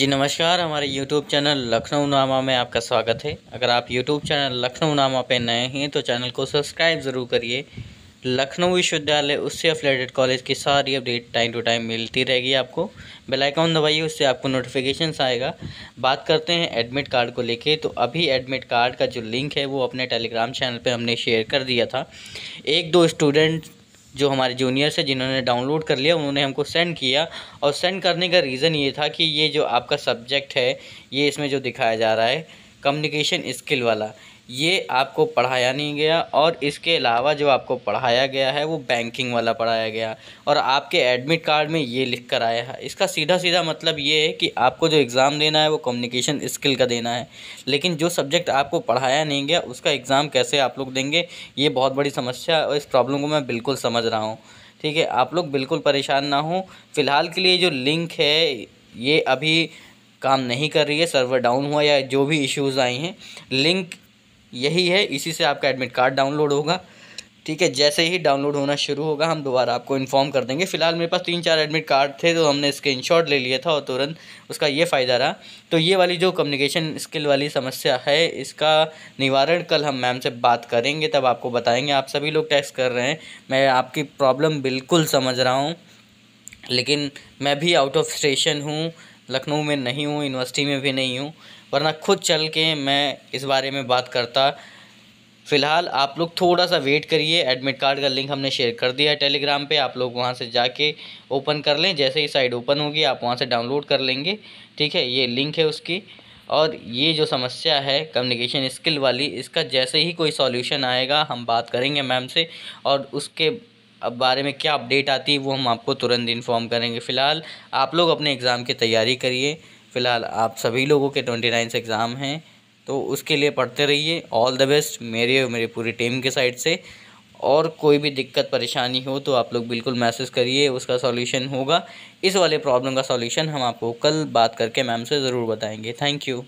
जी नमस्कार हमारे YouTube channel Lucknow नामा में आपका स्वागत है अगर आप YouTube चैनल लखनऊ नामा पर नए हैं तो चैनल को सब्सक्राइब ज़रूर करिए लखनऊ विश्वविद्यालय उससे अफिलेटेड कॉलेज की सारी अपडेट टाइम टू टाइम मिलती रहेगी आपको बेल आइकन दबाइए उससे आपको नोटिफिकेशन आएगा बात करते हैं एडमिट कार्ड को लेके तो अभी एडमिट कार्ड का जो लिंक है वो अपने टेलीग्राम चैनल पे हमने शेयर कर दिया था एक दो स्टूडेंट जो हमारे जूनियर्स हैं जिन्होंने डाउनलोड कर लिया उन्होंने हमको सेंड किया और सेंड करने का रीज़न ये था कि ये जो आपका सब्जेक्ट है ये इसमें जो दिखाया जा रहा है कम्युनिकेशन स्किल वाला ये आपको पढ़ाया नहीं गया और इसके अलावा जो आपको पढ़ाया गया है वो बैंकिंग वाला पढ़ाया गया और आपके एडमिट कार्ड में ये लिख कर आया है इसका सीधा सीधा मतलब ये है कि आपको जो एग्ज़ाम देना है वो कम्युनिकेशन स्किल का देना है लेकिन जो सब्जेक्ट आपको पढ़ाया नहीं गया उसका एग्ज़ाम कैसे आप लोग देंगे ये बहुत बड़ी समस्या है और इस प्रॉब्लम को मैं बिल्कुल समझ रहा हूँ ठीक है आप लोग बिल्कुल परेशान ना हो फ़िलहाल के लिए जो लिंक है ये अभी काम नहीं कर रही है सर्वर डाउन हुआ या जो भी इश्यूज़ आई हैं लिंक यही है इसी से आपका एडमिट कार्ड डाउनलोड होगा ठीक है जैसे ही डाउनलोड होना शुरू होगा हम दोबारा आपको इन्फॉर्म कर देंगे फिलहाल मेरे पास तीन चार एडमिट कार्ड थे तो हमने स्क्रीनशॉट ले लिया था और तुरंत उसका ये फ़ायदा रहा तो ये वाली जो कम्युनिकेशन स्किल वाली समस्या है इसका निवारण कल हम मैम से बात करेंगे तब आपको बताएंगे आप सभी लोग टैक्स कर रहे हैं मैं आपकी प्रॉब्लम बिल्कुल समझ रहा हूँ लेकिन मैं भी आउट ऑफ स्टेशन हूँ लखनऊ में नहीं हूँ यूनिवर्सिटी में भी नहीं हूँ वरना खुद चल के मैं इस बारे में बात करता फ़िलहाल आप लोग थोड़ा सा वेट करिए एडमिट कार्ड का लिंक हमने शेयर कर दिया है टेलीग्राम पे आप लोग वहाँ से जाके ओपन कर लें जैसे ही साइट ओपन होगी आप वहाँ से डाउनलोड कर लेंगे ठीक है ये लिंक है उसकी और ये जो समस्या है कम्युनिकेशन स्किल वाली इसका जैसे ही कोई सॉल्यूशन आएगा हम बात करेंगे मैम से और उसके अब बारे में क्या अपडेट आती है वो हम आपको तुरंत इन्फॉर्म करेंगे फ़िलहाल आप लोग अपने एग्ज़ाम की तैयारी करिए फ़िलहाल आप सभी लोगों के ट्वेंटी नाइन्थ एग्ज़ाम हैं तो उसके लिए पढ़ते रहिए ऑल द बेस्ट मेरे और मेरी पूरी टीम के साइड से और कोई भी दिक्कत परेशानी हो तो आप लोग बिल्कुल मैसेज करिए उसका सॉल्यूशन होगा इस वाले प्रॉब्लम का सॉल्यूशन हम आपको कल बात करके मैम से ज़रूर बताएंगे थैंक यू